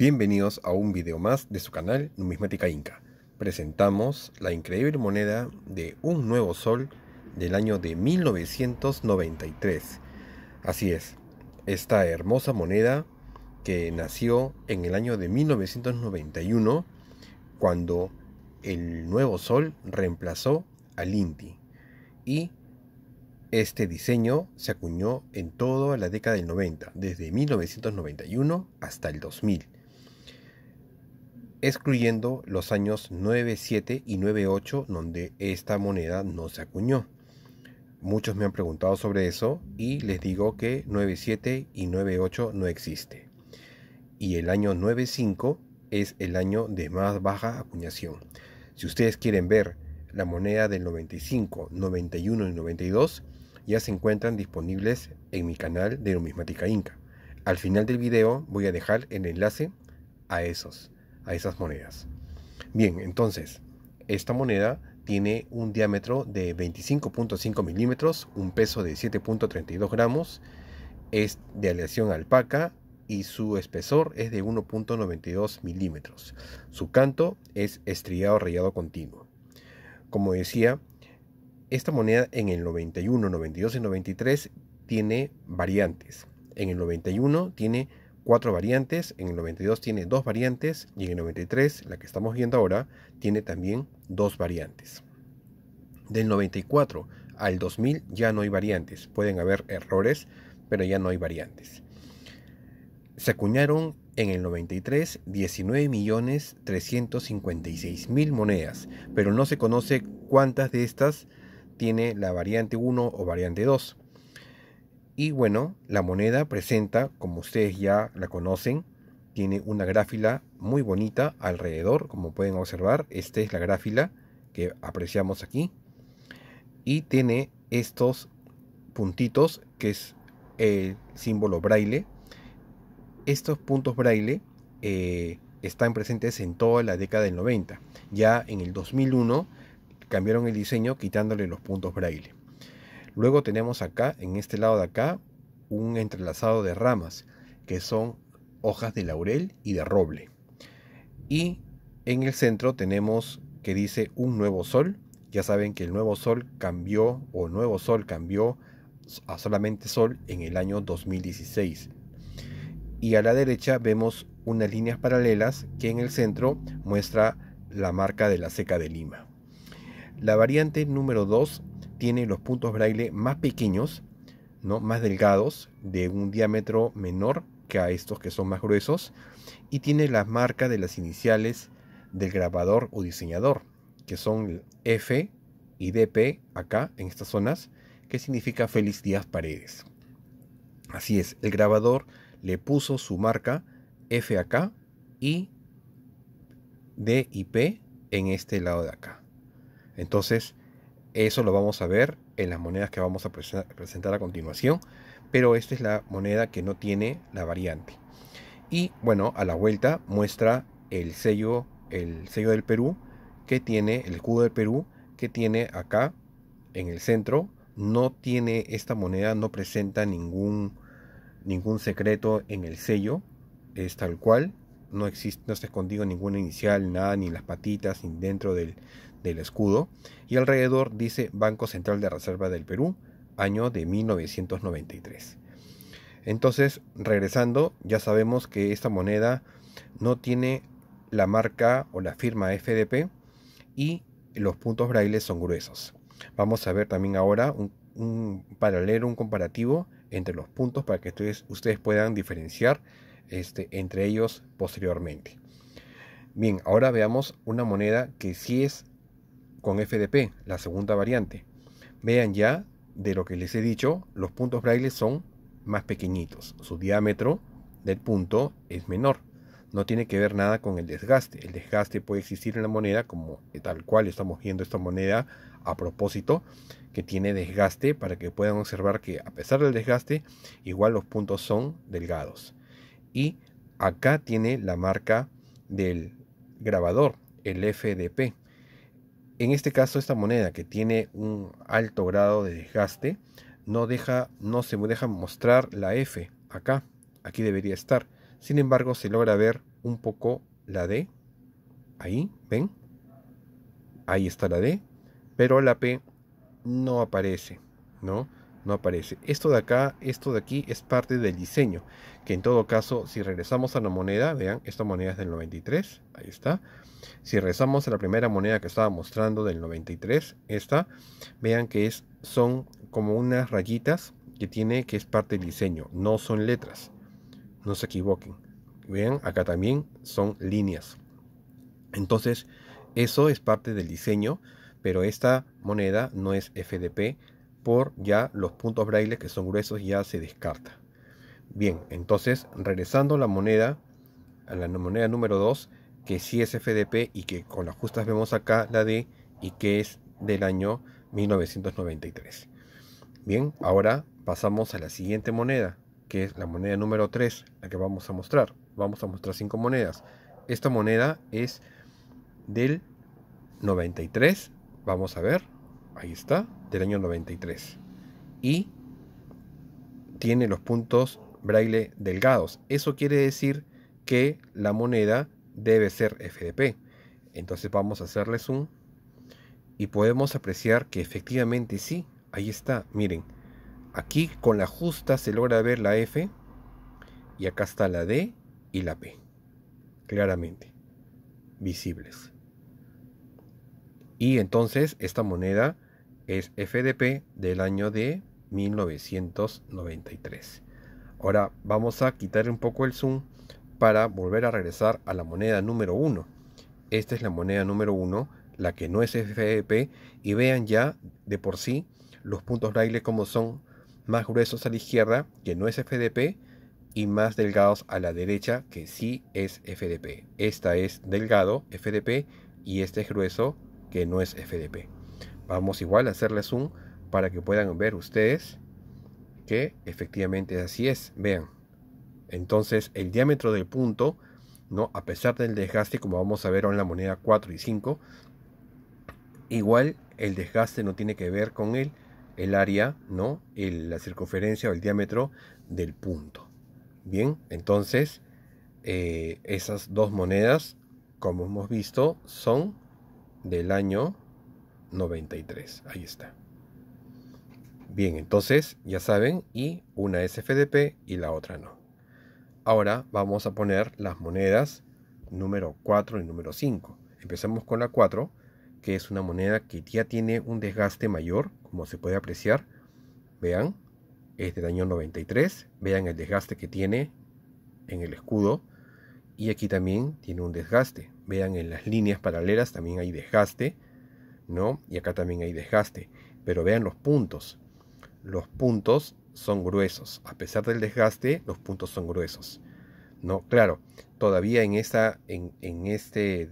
Bienvenidos a un video más de su canal Numismática Inca. Presentamos la increíble moneda de un nuevo sol del año de 1993. Así es, esta hermosa moneda que nació en el año de 1991 cuando el nuevo sol reemplazó al Inti y este diseño se acuñó en toda la década del 90, desde 1991 hasta el 2000 excluyendo los años 97 y 98 donde esta moneda no se acuñó. Muchos me han preguntado sobre eso y les digo que 97 y 98 no existe. Y el año 95 es el año de más baja acuñación. Si ustedes quieren ver la moneda del 95, 91 y 92, ya se encuentran disponibles en mi canal de numismática inca. Al final del video voy a dejar el enlace a esos a esas monedas. Bien, entonces, esta moneda tiene un diámetro de 25.5 milímetros, un peso de 7.32 gramos, es de aleación alpaca y su espesor es de 1.92 milímetros. Su canto es estriado rayado continuo. Como decía, esta moneda en el 91, 92 y 93 tiene variantes. En el 91 tiene cuatro variantes, en el 92 tiene dos variantes y en el 93, la que estamos viendo ahora, tiene también dos variantes. Del 94 al 2000 ya no hay variantes, pueden haber errores, pero ya no hay variantes. Se acuñaron en el 93 19.356.000 monedas, pero no se conoce cuántas de estas tiene la variante 1 o variante 2. Y bueno, la moneda presenta, como ustedes ya la conocen, tiene una gráfila muy bonita alrededor, como pueden observar. Esta es la gráfila que apreciamos aquí. Y tiene estos puntitos, que es el símbolo braille. Estos puntos braille eh, están presentes en toda la década del 90. Ya en el 2001 cambiaron el diseño quitándole los puntos braille. Luego tenemos acá, en este lado de acá, un entrelazado de ramas, que son hojas de laurel y de roble. Y en el centro tenemos que dice un nuevo sol. Ya saben que el nuevo sol cambió o nuevo sol cambió a solamente sol en el año 2016. Y a la derecha vemos unas líneas paralelas que en el centro muestra la marca de la seca de Lima. La variante número 2 tiene los puntos braille más pequeños, ¿no? más delgados, de un diámetro menor que a estos que son más gruesos, y tiene las marcas de las iniciales del grabador o diseñador, que son F y DP acá en estas zonas, que significa Feliz Díaz Paredes. Así es, el grabador le puso su marca F acá y D y P en este lado de acá. Entonces, eso lo vamos a ver en las monedas que vamos a presentar a continuación, pero esta es la moneda que no tiene la variante. Y bueno, a la vuelta muestra el sello, el sello del Perú que tiene, el escudo del Perú que tiene acá en el centro. No tiene esta moneda, no presenta ningún, ningún secreto en el sello, es tal cual. No, existe, no está escondido ninguna inicial, nada, ni las patitas, ni dentro del, del escudo y alrededor dice Banco Central de Reserva del Perú, año de 1993. Entonces, regresando, ya sabemos que esta moneda no tiene la marca o la firma FDP y los puntos brailes son gruesos. Vamos a ver también ahora un, para leer un comparativo entre los puntos para que ustedes, ustedes puedan diferenciar este, entre ellos posteriormente. Bien, ahora veamos una moneda que sí es con FDP, la segunda variante. Vean ya de lo que les he dicho, los puntos braille son más pequeñitos. Su diámetro del punto es menor. No tiene que ver nada con el desgaste. El desgaste puede existir en la moneda, como tal cual estamos viendo esta moneda a propósito, que tiene desgaste para que puedan observar que a pesar del desgaste, igual los puntos son delgados. Y acá tiene la marca del grabador, el FDP. En este caso, esta moneda que tiene un alto grado de desgaste, no, deja, no se deja mostrar la F acá, aquí debería estar. Sin embargo, se logra ver un poco la D, ahí, ¿ven? Ahí está la D, pero la P no aparece, ¿no? no aparece. Esto de acá, esto de aquí es parte del diseño, que en todo caso, si regresamos a la moneda, vean, esta moneda es del 93, ahí está. Si regresamos a la primera moneda que estaba mostrando del 93, esta, vean que es, son como unas rayitas que tiene, que es parte del diseño, no son letras, no se equivoquen. Vean, acá también son líneas. Entonces, eso es parte del diseño, pero esta moneda no es FDP, por ya los puntos braille que son gruesos ya se descarta. Bien, entonces regresando a la moneda, a la moneda número 2, que sí es FDP y que con las justas vemos acá la D y que es del año 1993. Bien, ahora pasamos a la siguiente moneda, que es la moneda número 3, la que vamos a mostrar. Vamos a mostrar cinco monedas. Esta moneda es del 93, vamos a ver, ahí está, del año 93. Y tiene los puntos braille delgados. Eso quiere decir que la moneda debe ser FDP. Entonces vamos a hacerle zoom y podemos apreciar que efectivamente sí, ahí está, miren. Aquí con la justa se logra ver la F y acá está la D y la P. Claramente, visibles. Y entonces esta moneda es FDP del año de 1993. Ahora vamos a quitar un poco el zoom para volver a regresar a la moneda número 1. Esta es la moneda número 1, la que no es FDP. Y vean ya de por sí los puntos braille como son más gruesos a la izquierda, que no es FDP, y más delgados a la derecha, que sí es FDP. Esta es delgado, FDP, y este es grueso, que no es FDP. Vamos igual a hacerle zoom para que puedan ver ustedes que efectivamente así es. Vean. Entonces el diámetro del punto, ¿no? a pesar del desgaste, como vamos a ver en la moneda 4 y 5, igual el desgaste no tiene que ver con el, el área, ¿no? El, la circunferencia o el diámetro del punto. Bien, entonces eh, esas dos monedas, como hemos visto, son del año 93. Ahí está. Bien, entonces ya saben, y una es FDP y la otra no. Ahora vamos a poner las monedas número 4 y número 5. Empezamos con la 4, que es una moneda que ya tiene un desgaste mayor, como se puede apreciar. Vean, es del año 93. Vean el desgaste que tiene en el escudo. Y aquí también tiene un desgaste. Vean en las líneas paralelas también hay desgaste, ¿no? Y acá también hay desgaste. Pero vean los puntos. Los puntos son gruesos. A pesar del desgaste, los puntos son gruesos. ¿No? Claro, todavía en, esta, en, este,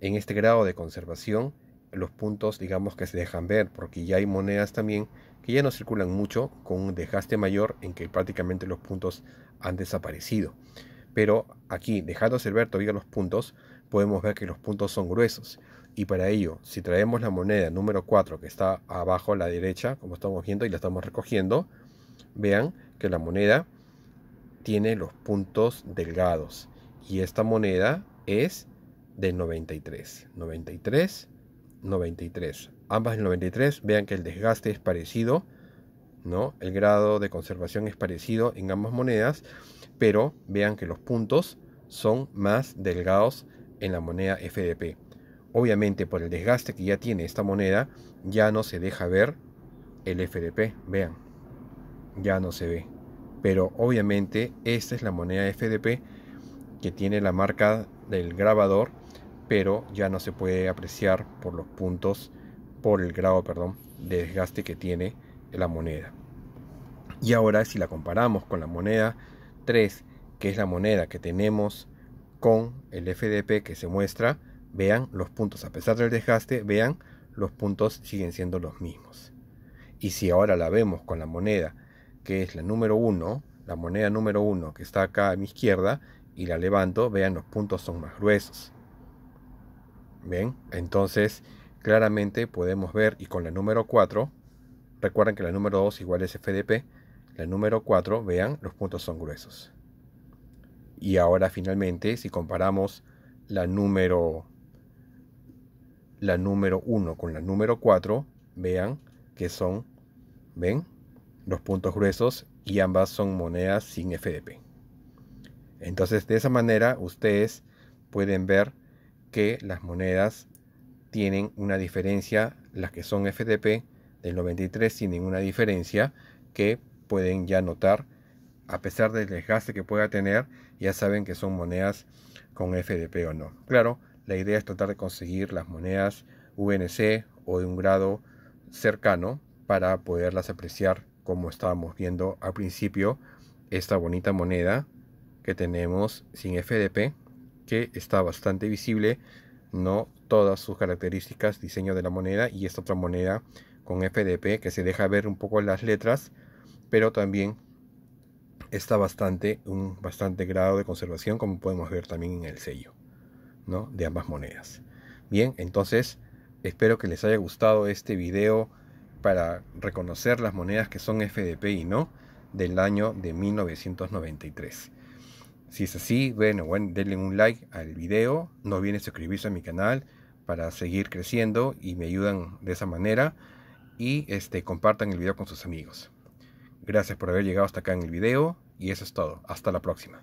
en este grado de conservación, los puntos digamos que se dejan ver, porque ya hay monedas también que ya no circulan mucho con un desgaste mayor en que prácticamente los puntos han desaparecido. Pero aquí, dejándose ver todavía los puntos, podemos ver que los puntos son gruesos. Y para ello, si traemos la moneda número 4 que está abajo a la derecha, como estamos viendo y la estamos recogiendo, vean que la moneda tiene los puntos delgados. Y esta moneda es del 93. 93, 93. Ambas del 93, vean que el desgaste es parecido, ¿no? El grado de conservación es parecido en ambas monedas, pero vean que los puntos son más delgados en la moneda FDP. Obviamente por el desgaste que ya tiene esta moneda, ya no se deja ver el FDP. Vean, ya no se ve. Pero obviamente esta es la moneda FDP que tiene la marca del grabador, pero ya no se puede apreciar por los puntos, por el grado, perdón, de desgaste que tiene la moneda. Y ahora si la comparamos con la moneda 3, que es la moneda que tenemos con el FDP que se muestra, vean los puntos, a pesar del desgaste, vean los puntos siguen siendo los mismos. Y si ahora la vemos con la moneda que es la número 1, la moneda número 1 que está acá a mi izquierda y la levanto, vean los puntos son más gruesos. ¿Ven? Entonces claramente podemos ver y con la número 4, recuerden que la número 2 igual es FDP, la número 4, vean los puntos son gruesos. Y ahora finalmente, si comparamos la número la número 1 con la número 4, vean que son, ven, los puntos gruesos y ambas son monedas sin FDP. Entonces, de esa manera ustedes pueden ver que las monedas tienen una diferencia, las que son FDP del 93 sin ninguna diferencia que pueden ya notar a pesar del desgaste que pueda tener, ya saben que son monedas con FDP o no. Claro, la idea es tratar de conseguir las monedas UNC o de un grado cercano para poderlas apreciar como estábamos viendo al principio esta bonita moneda que tenemos sin FDP que está bastante visible no todas sus características diseño de la moneda y esta otra moneda con FDP que se deja ver un poco las letras pero también está bastante, un bastante grado de conservación, como podemos ver también en el sello ¿no? de ambas monedas. Bien, entonces espero que les haya gustado este video para reconocer las monedas que son FDP y no del año de 1993. Si es así, bueno, bueno, denle un like al video, no olviden suscribirse a mi canal para seguir creciendo y me ayudan de esa manera y este, compartan el video con sus amigos. Gracias por haber llegado hasta acá en el video y eso es todo. Hasta la próxima.